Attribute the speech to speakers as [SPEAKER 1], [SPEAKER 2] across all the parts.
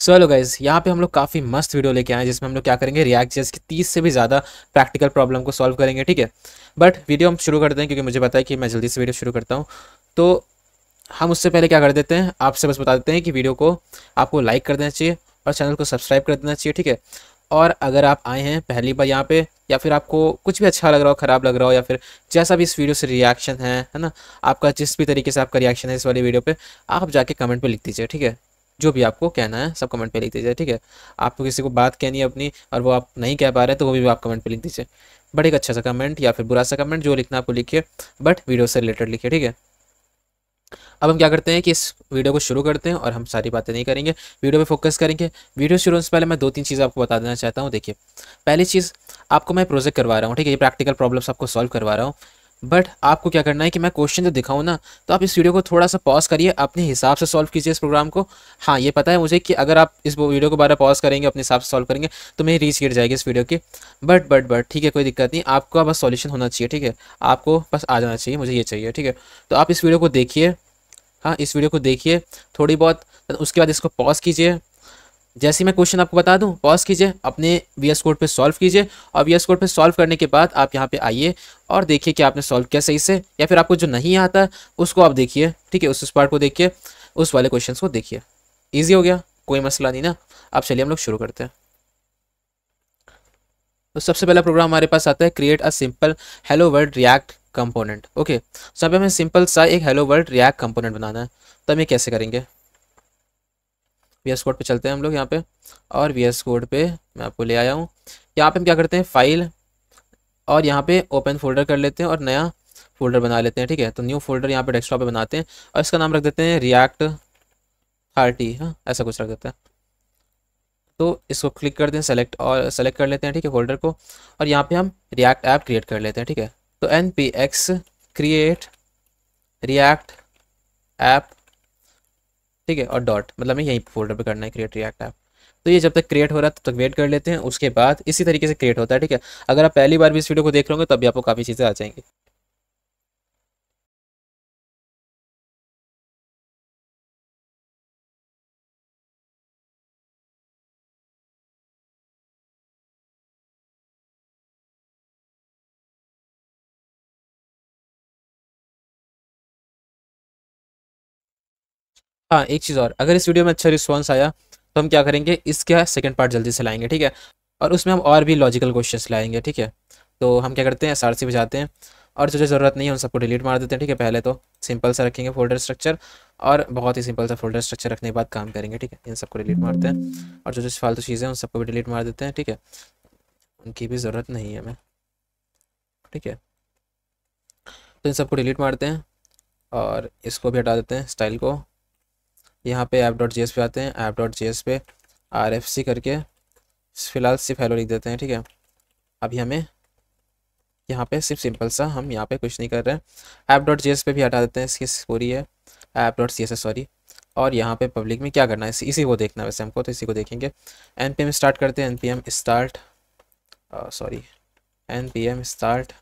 [SPEAKER 1] so hello guys यहाँ पे हम लोग काफ़ी मस्त वीडियो लेके आए जिसमें हम लोग क्या करेंगे रिएक्ट जैस की तीस से भी ज़्यादा प्रैक्टिकल प्रॉब्लम को सॉल्व करेंगे ठीक है बट वीडियो हम शुरू करते हैं क्योंकि मुझे पता है कि मैं जल्दी से वीडियो शुरू करता हूँ तो हम उससे पहले क्या कर देते हैं आपसे बस बता देते हैं कि वीडियो को आपको लाइक कर देना चाहिए और चैनल को सब्सक्राइब कर देना चाहिए ठीक है और अगर आप आए हैं पहली बार यहाँ पे या फिर आपको कुछ भी अच्छा लग रहा हो ख़राब लग रहा हो या फिर जैसा भी इस वीडियो से रिएक्शन है है ना आपका जिस भी तरीके से आपका रिएक्शन है इस वाली वीडियो पे आप जाके कमेंट पे लिख दीजिए ठीक है जो भी आपको कहना है सब कमेंट पे लिख दीजिए ठीक है आपको किसी को बात कहनी है अपनी और वो आप नहीं कह पा रहे तो वो भी आप कमेंट पे लिख दीजिए बट एक अच्छा सा कमेंट या फिर बुरा सा कमेंट जो लिखना आपको लिखिए बट वीडियो से रिलेटेड लिखिए ठीक है अब हम क्या करते हैं कि इस वीडियो को शुरू करते हैं और हम सारी बातें नहीं करेंगे वीडियो पे फोकस करेंगे वीडियो शुरू होने से पहले मैं दो तीन चीज़ आपको बता देना चाहता हूँ देखिए पहली चीज़ आपको मैं प्रोजेक्ट करवा रहा हूँ ठीक है ये प्रैक्टिकल प्रॉब्लम्स आपको सॉल्व करवा रहा हूँ बट आपको क्या करना है कि मैं क्वेश्चन जो दिखाऊँ ना तो आप इस वीडियो को थोड़ा सा पॉज करिए अपने हिसाब से सॉल्व कीजिए इस प्रोग्राम को हाँ ये पता है मुझे कि अगर आप इस वीडियो को बारह पॉज करेंगे अपने हिसाब से सॉल्व करेंगे तो मेरी रीच गिर जाएगी इस वीडियो की बट बट बट ठीक है कोई दिक्कत नहीं आपका बस सॉल्यूशन होना चाहिए ठीक है आपको बस आ जाना चाहिए मुझे ये चाहिए ठीक है तो आप इस वीडियो को देखिए हाँ इस वीडियो को देखिए थोड़ी बहुत उसके बाद इसको पॉज कीजिए जैसे मैं क्वेश्चन आपको बता दूं पॉज कीजिए अपने वी एस कोड पर सॉल्व कीजिए और वी एस कोड पर सॉल्व करने के बाद आप यहाँ पे आइए और देखिए कि आपने सॉल्व किया सही से या फिर आपको जो नहीं आता उसको आप देखिए ठीक है उस उस पार्ट को देखिए उस वाले क्वेश्चन को देखिए ईजी हो गया कोई मसला नहीं ना आप चलिए हम लोग शुरू करते हैं तो सबसे पहला प्रोग्राम हमारे पास आता है create a simple hello world React component okay सब हमें सिंपल सा एक हेलो वर्ल्ड रिएक्ट कंपोनेंट बनाना है तो हम ये कैसे करेंगे वी एस कोड पर चलते हैं हम लोग यहाँ पे और वी एस कोड पर मैं आपको ले आया हूँ यहाँ पे हम क्या करते हैं फाइल और यहाँ पे ओपन फोल्डर कर लेते हैं और नया फोल्डर बना लेते हैं ठीक है तो न्यू फोल्डर यहाँ पे डेस्कटॉप पे बनाते हैं और इसका नाम रख देते हैं रिएक्ट थर्टी हाँ ऐसा कुछ रख देते हैं तो इसको क्लिक कर दें सेलेक्ट और सेलेक्ट कर लेते हैं ठीक है फोल्डर को और यहाँ पे हम रिएक्ट ऐप क्रिएट कर लेते हैं ठीक है तो N P X create React app ठीक है और डॉट मतलब हमें यहीं फोल्डर पर करना है क्रिएट रिएक्ट ऐप तो ये जब तक क्रिएट हो रहा है तब तक वेट कर लेते हैं उसके बाद इसी तरीके से क्रिएट होता है ठीक है अगर आप पहली बार भी इस वीडियो को देख लोगे तब भी आपको काफ़ी चीज़ें आ जाएंगी हाँ एक चीज़ और अगर इस वीडियो में अच्छा रिस्पॉन्स आया तो हम क्या करेंगे इसका सेकेंड पार्ट जल्दी से लाएंगे ठीक है और उसमें हम और भी लॉजिकल क्वेश्चन लाएंगे ठीक है तो हम क्या करते हैं एस आर सी बजाते हैं और जो जो ज़रूरत नहीं है उन सबको डिलीट मार देते हैं ठीक है पहले तो सिंपल सा रखेंगे फोल्डर स्ट्रक्चर और बहुत ही सिंपल सा फोल्डर स्ट्रक्चर रखने के बाद काम करेंगे ठीक है इन सबको डिलीट मारते हैं और जो जो फालतू चीज़ें हैं उन सबको भी डिलीट मार देते हैं ठीक है उनकी भी ज़रूरत नहीं है हमें ठीक है तो इन सबको डिलीट मारते हैं और इसको भी हटा देते हैं स्टाइल को यहाँ पे ऐप डॉट जी पे आते हैं ऐप डॉट जी पे आर एफ सी करके फ़िलहाल सिर्फ हेलो लिख देते हैं ठीक है अभी हमें यहाँ पे सिर्फ सिंपल सा हम यहाँ पे कुछ नहीं कर रहे हैं ऐप डॉट जी पे भी हटा देते हैं इसकी पूरी है ऐप डॉट सी सॉरी और यहाँ पे पब्लिक में क्या करना है इसी को देखना है वैसे हमको तो इसी को देखेंगे एन पी एम स्टार्ट करते हैं N P M start sorry N P M start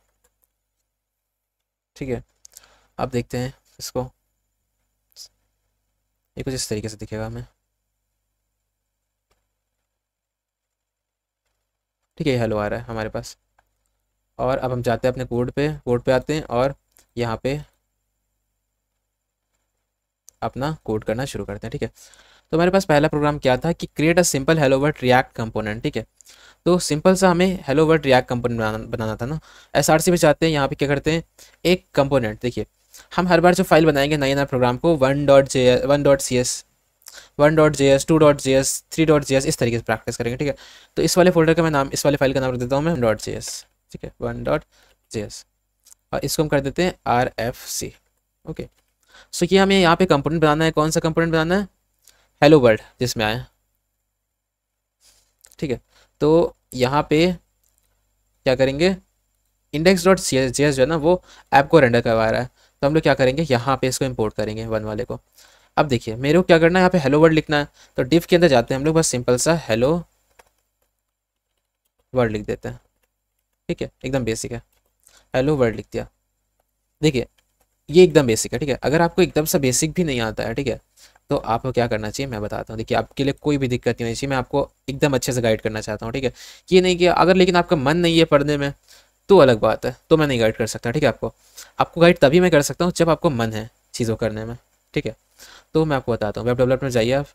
[SPEAKER 1] ठीक है अब देखते हैं इसको ये कुछ इस तरीके से दिखेगा हमें ठीक है हेलो आ रहा है हमारे पास और अब हम जाते हैं अपने कोड पे कोड पे आते हैं और यहाँ पे अपना कोड करना शुरू करते हैं ठीक है तो हमारे पास पहला प्रोग्राम क्या था कि create a simple hello word React component ठीक है तो सिंपल सा हमें हेलो वर्ड रिएक्ट कंपोनेंट बनाना, था ना एस आर सी में जाते हैं यहाँ पे क्या करते हैं एक कंपोनेंट देखिए हम हर बार जो फाइल बनाएंगे नए नए प्रोग्राम को one dot J one dot C S one dot J S two dot J S three dot J S इस तरीके से प्रैक्टिस करेंगे ठीक है तो इस वाले फोल्डर का मैं नाम इस वाले फाइल का नाम रख देता हूँ मैं डॉट जे एस ठीक है वन डॉट जे एस और इसको हम कर देते हैं R F C okay so ये हमें यहाँ पे कंपोनेंट बनाना है कौन सा कंपोनेंट बनाना है हेलो वर्ल्ड जिसमें आए ठीक है तो यहाँ पे क्या करेंगे index dot C S J S जो है ना वो ऐप को रेंडर करवा रहा है तो हम लोग क्या करेंगे यहाँ पे इसको इम्पोर्ट करेंगे वन वाले को अब देखिए मेरे को क्या करना है यहाँ पे हेलो वर्ड लिखना है तो डिफ के अंदर जाते हैं हम लोग बस सिंपल सा हेलो वर्ड लिख देते हैं ठीक है एकदम बेसिक है हेलो वर्ड लिख दिया देखिए ये एकदम बेसिक है ठीक है अगर आपको एकदम सा बेसिक भी नहीं आता है ठीक है तो आपको क्या करना चाहिए मैं बताता हूँ देखिए आपके लिए कोई भी दिक्कत नहीं होनी चाहिए मैं आपको एकदम अच्छे से गाइड करना चाहता हूँ ठीक है ये नहीं कि अगर लेकिन आपका मन नहीं है पढ़ने में तो अलग बात है तो मैं नहीं गाइड कर सकता ठीक है आपको आपको गाइड तभी मैं कर सकता हूँ जब आपको मन है चीज़ों करने में ठीक है तो मैं आपको बताता हूँ वेब डेवलपमेंट जाइए आप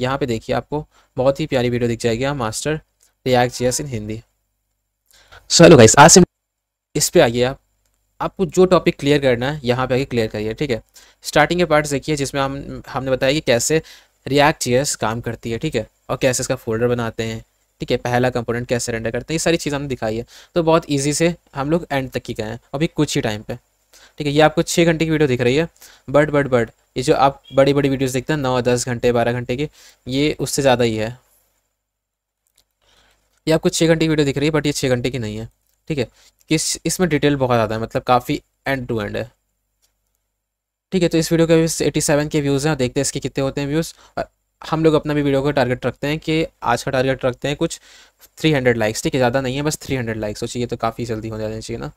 [SPEAKER 1] यहाँ पे देखिए आपको बहुत ही प्यारी वीडियो दिख जाएगी मास्टर रिएक्ट जी इन हिंदी चलो गाइस आज से इस पर आइए आप आपको जो टॉपिक क्लियर करना है यहाँ पे आके क्लियर करिए ठीक है स्टार्टिंग के पार्ट्स देखिए जिसमें हम हमने बताया कि कैसे रिएक्ट जीएस काम करती है ठीक है और कैसे इसका फोल्डर बनाते हैं ठीक है पहला कंपोनेंट कैसे रेंडर करते हैं ये सारी चीज़ हमने दिखाई है तो बहुत ईजी से हम लोग एंड तक ही गए हैं अभी कुछ ही टाइम पर ठीक है ये आपको छः घंटे की वीडियो दिख रही है बट बट बट ये जो आप बड़ी बड़ी वीडियोज़ देखते हैं नौ दस घंटे बारह घंटे की ये उससे ज़्यादा ही है ये आपको छः घंटे की वीडियो दिख रही है बट ये छः घंटे की नहीं है ठीक है किस इसमें डिटेल बहुत ज़्यादा है मतलब काफ़ी एंड टू एंड है ठीक है तो इस वीडियो के views eighty seven K views हैं देखते हैं इसके कितने होते हैं व्यूज़ हम लोग अपना भी वीडियो का टारगेट रखते हैं कि आज का टारगेट रखते हैं कुछ 300 लाइक्स ठीक है ज़्यादा नहीं है बस 300 लाइक्स हो चाहिए तो काफ़ी जल्दी हो जाना चाहिए ना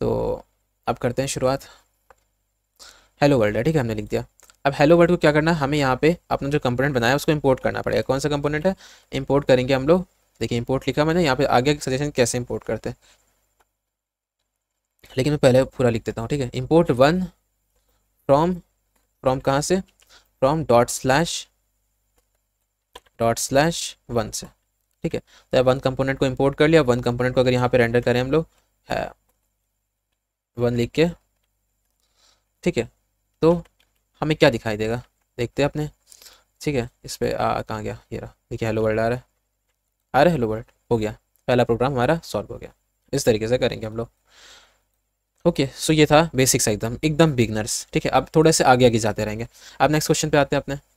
[SPEAKER 1] तो अब करते हैं शुरुआत हेलो वर्ल्ड है ठीक है हमने लिख दिया अब हेलो वर्ल्ड को क्या करना है हमें यहाँ पे अपना जो कंपोनेंट बनाया उसको इम्पोर्ट करना पड़ेगा कौन सा कंपोनेंट है इम्पोर्ट करेंगे हम लोग देखिए इम्पोर्ट लिखा मैंने यहाँ पे आगे सजेशन कैसे इम्पोर्ट करते हैं लेकिन मैं पहले पूरा लिख देता हूँ ठीक है इम्पोर्ट वन फ्रॉम फ्रॉम कहाँ से from dot slash dot slash one से ठीक है तो वन कंपोनेंट को इंपोर्ट कर लिया वन कंपोनेंट को अगर यहाँ पे रेंडर करें हम लोग वन लिख के ठीक है तो हमें क्या दिखाई देगा देखते हैं अपने ठीक है इस पर कहाँ गया ये रहा देखिए हेलो वर्ल्ड आ रहा है आ रहा हेलो वर्ल्ड हो गया पहला प्रोग्राम हमारा सॉल्व हो गया इस तरीके से करेंगे हम लोग ओके सो ये था बेसिक्स एकदम एकदम बिगनर्स ठीक है अब थोड़े से आगे आगे जाते रहेंगे अब नेक्स्ट क्वेश्चन पे आते हैं अपने